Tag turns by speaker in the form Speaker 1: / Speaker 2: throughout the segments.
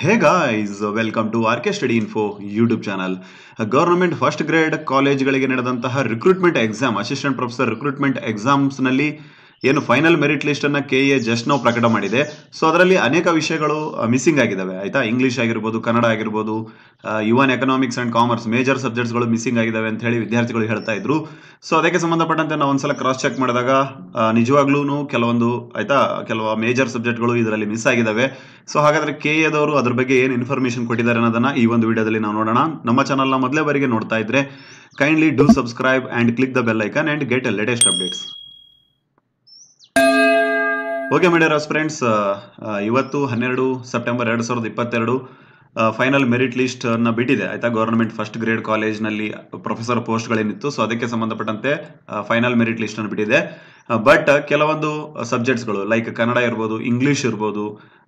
Speaker 1: Hey welcome to R K study info YouTube channel government first grade ಕಾಲೇಜ್ಗಳಿಗೆ ನಡೆದಂತಹ recruitment exam assistant professor recruitment ಎಕ್ಸಾಮ್ಸ್ನಲ್ಲಿ ಏನು final merit list ಅನ್ನ K A just ನಾವು ಪ್ರಕಟ ಮಾಡಿದೆ ಸೊ ಅದರಲ್ಲಿ ಅನೇಕ ವಿಷಯಗಳು ಮಿಸ್ಸಿಂಗ್ ಆಗಿದ್ದಾವೆ ಆಯ್ತಾ ಇಂಗ್ಲಿಷ್ ಆಗಿರ್ಬೋದು ಕನ್ನಡ ಆಗಿರ್ಬೋದು ಯುವನ್ ಎಕನಾಮಿಕ್ಸ್ ಅಂಡ್ ಕಾಮರ್ಸ್ ಮೇಜರ್ ಸಬ್ಜೆಕ್ಟ್ಸ್ಗಳು ಮಿಸ್ಸಿಂಗ್ ಆಗಿದ್ದಾವೆ ಅಂತ ಹೇಳಿ ವಿದ್ಯಾರ್ಥಿಗಳು ಹೇಳ್ತಾ ಇದ್ರು ಸೊ ಅದಕ್ಕೆ ಸಂಬಂಧಪಟ್ಟಂತೆ ನಾವು ಒಂದ್ಸಲ ಕ್ರಾಸ್ ಚೆಕ್ ಮಾಡಿದಾಗ ನಿಜವಾಗ್ಲೂ ಕೆಲವೊಂದು ಆಯ್ತಾ ಕೆಲವು ಮೇಜರ್ ಸಬ್ಜೆಕ್ಟ್ಗಳು ಇದರಲ್ಲಿ ಮಿಸ್ ಆಗಿದ್ದಾವೆ ಸೊ ಹಾಗಾದ್ರೆ ಕೆ ಎದವರು ಅದ್ರ ಬಗ್ಗೆ ಏನು ಇನ್ಫಾರ್ಮೇಶನ್ ಕೊಟ್ಟಿದ್ದಾರೆ ಅನ್ನೋದನ್ನ ಈ ಒಂದು ವಿಡಿಯೋದಲ್ಲಿ ನಾವು ನೋಡೋಣ ನಮ್ಮ ಚಾನಲ್ನ ಮೊದಲೇ ಬಾರಿಗೆ ನೋಡ್ತಾ ಇದ್ರೆ kindly do subscribe and click the bell icon and get latest updates okay ಮೀಡಿಯರ್ಸ್ ಫ್ರೆಂಡ್ಸ್ ಇವತ್ತು ಹನ್ನೆರಡು ಸೆಪ್ಟೆಂಬರ್ ಎರಡು ಸಾವಿರದ ಇಪ್ಪತ್ತೆರಡು ಫೈನಲ್ ಮೆರಿಟ್ ಲಿಸ್ಟ್ ಅನ್ನ ಬಿಟ್ಟಿದೆ ಆಯ್ತಾ ಗವರ್ಮೆಂಟ್ ಫಸ್ಟ್ ಗ್ರೇಡ್ ನಲ್ಲಿ ಪ್ರೊಫೆಸರ್ ಪೋಸ್ಟ್ಗಳೇನಿತ್ತು ಸೊ ಅದಕ್ಕೆ ಸಂಬಂಧಪಟ್ಟಂತೆ ಫೈನಲ್ ಮೆರಿಟ್ ಲಿಸ್ಟ್ ಅನ್ನು ಬಿಟ್ಟಿದೆ ಬಟ್ uh, uh, ಕೆಲವೊಂದು ಸಬ್ಜೆಕ್ಟ್ಸ್ಗಳು ಲೈಕ್ ಕನ್ನಡ ಇರ್ಬೋದು ಇಂಗ್ಲಿಷ್ ಇರ್ಬೋದು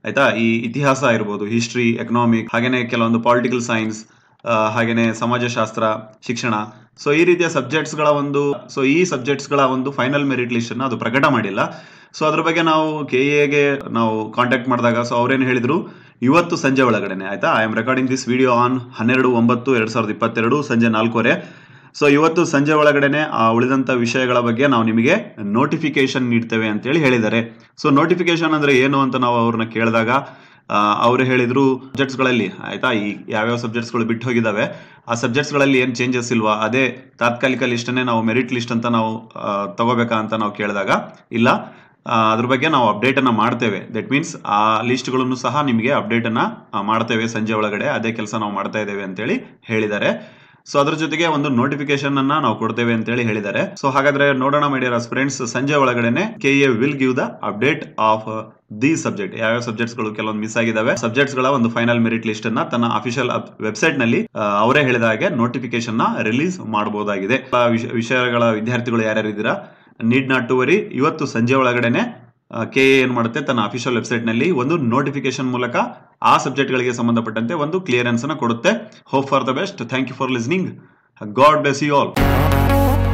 Speaker 1: ಆಯ್ತಾ ಈ ಇತಿಹಾಸ ಇರ್ಬೋದು ಹಿಸ್ಟ್ರಿ ಎಕನಾಮಿಕ್ ಹಾಗೇನೆ ಕೆಲವೊಂದು ಪಾಲಿಟಿಕಲ್ ಸೈನ್ಸ್ ಹಾಗೇನೆ ಸಮಾಜಶಾಸ್ತ್ರ ಶಿಕ್ಷಣ ಸೊ ಈ ರೀತಿಯ ಸಬ್ಜೆಕ್ಟ್ಸ್ಗಳ ಒಂದು ಸೊ ಈ ಸಬ್ಜೆಕ್ಟ್ಸ್ಗಳ ಒಂದು ಫೈನಲ್ ಮೆರಿಟ್ ಅನ್ನು ಅದು ಪ್ರಕಟ ಮಾಡಿಲ್ಲ ಸೊ ಅದ್ರ ಬಗ್ಗೆ ನಾವು ಕೆ ಎಗೆ ನಾವು ಕಾಂಟ್ಯಾಕ್ಟ್ ಮಾಡಿದಾಗ ಸೊ ಅವ್ರೇನು ಹೇಳಿದರು ಇವತ್ತು ಸಂಜೆ ಒಳಗಡೆ ಆಯ್ತಾ I am recording this video on ಹನ್ನೆರಡು ಒಂಬತ್ತು ಎರಡು ಸಾವಿರದ ಇಪ್ಪತ್ತೆರಡು ಸಂಜೆ ನಾಲ್ಕೂವರೆ ಸೊ ಇವತ್ತು ಸಂಜೆ ಒಳಗಡೆನೆ ಆ ಉಳಿದಂಥ ವಿಷಯಗಳ ಬಗ್ಗೆ ನಾವು ನಿಮಗೆ ನೋಟಿಫಿಕೇಶನ್ ನೀಡ್ತೇವೆ ಅಂತೇಳಿ ಹೇಳಿದ್ದಾರೆ ಸೊ ನೋಟಿಫಿಕೇಶನ್ ಅಂದರೆ ಏನು ಅಂತ ನಾವು ಅವ್ರನ್ನ ಕೇಳಿದಾಗ ಅವರು ಹೇಳಿದ್ರು ಸಬ್ಜೆಕ್ಟ್ಸ್ಗಳಲ್ಲಿ ಆಯ್ತಾ ಈ ಯಾವ್ಯಾವ ಸಬ್ಜೆಕ್ಟ್ಸ್ಗಳು ಬಿಟ್ಟು ಹೋಗಿದ್ದಾವೆ ಆ ಸಬ್ಜೆಕ್ಟ್ಸ್ಗಳಲ್ಲಿ ಏನು ಚೇಂಜಸ್ ಇಲ್ವಾ ಅದೇ ತಾತ್ಕಾಲಿಕ ಲಿಸ್ಟನ್ನೇ ನಾವು ಮೆರಿಟ್ ಲಿಸ್ಟ್ ಅಂತ ನಾವು ತಗೋಬೇಕಾ ಅಂತ ನಾವು ಕೇಳಿದಾಗ ಇಲ್ಲ ಅದ್ರ ಬಗ್ಗೆ ನಾವು ಅಪ್ಡೇಟನ್ನು ಮಾಡ್ತೇವೆ ದಟ್ ಮೀನ್ಸ್ ಆ ಲಿಸ್ಟ್ಗಳನ್ನು ಸಹ ನಿಮಗೆ ಅಪ್ಡೇಟನ್ನು ಮಾಡ್ತೇವೆ ಸಂಜೆ ಒಳಗಡೆ ಅದೇ ಕೆಲಸ ನಾವು ಮಾಡ್ತಾ ಇದ್ದೇವೆ ಅಂತೇಳಿ ಹೇಳಿದ್ದಾರೆ ಸೊ ಅದ್ರ ಜೊತೆಗೆ ಒಂದು ನೋಟಿಫಿಕೇಶನ್ ಅನ್ನ ನಾವು ಕೊಡ್ತೇವೆ ಅಂತೇಳಿ ಹೇಳಿದ್ದಾರೆ ಸೊ ಹಾಗಾದ್ರೆ ನೋಡೋಣ ಮೈ ಫ್ರೆಂಡ್ಸ್ ಸಂಜೆ ಒಳಗಡೆನೆ K A will give the update of the subject ಯಾವ ಯಾವ ಸಬ್ಜೆಕ್ಟ್ಸ್ ಗಳು ಕೆಲವೊಂದು ಮಿಸ್ ಆಗಿದಾವೆ ಸಬ್ಜೆಕ್ಟ್ಸ್ ಗಳ ಒಂದು ಫೈನಲ್ ಮೆರಿಟ್ ಲಿಸ್ಟ್ ಅನ್ನ ತನ್ನ ಅಫಿಷಿಯಲ್ ವೆಬ್ಸೈಟ್ ನಲ್ಲಿ ಅವರೇ ಹೇಳಿದ ಹಾಗೆ ನೋಟಿಫಿಕೇಶನ್ ನ ರಿಲೀಸ್ ಮಾಡಬಹುದಾಗಿದೆ ವಿಷಯಗಳ ವಿದ್ಯಾರ್ಥಿಗಳು ಯಾರ್ಯಾರು ಇದ್ದೀರಾ ನೀಡ್ ನಾಟ್ ಟು ವರಿ ಇವತ್ತು ಸಂಜೆ ಒಳಗಡೆನೆ ಕೆ ಏನ್ ಮಾಡುತ್ತೆ ತನ್ನ ಅಫಿಷಿಯಲ್ ವೆಬ್ಸೈಟ್ ನಲ್ಲಿ ಒಂದು ನೋಟಿಫಿಕೇಶನ್ ಮೂಲಕ ಆ ಸಬ್ಜೆಕ್ಟ್ ಗಳಿಗೆ ಸಂಬಂಧಪಟ್ಟಂತೆ ಒಂದು ಕ್ಲಿಯರೆನ್ಸ್ ಅನ್ನು ಕೊಡುತ್ತೆ hope for the best thank you for listening god bless you all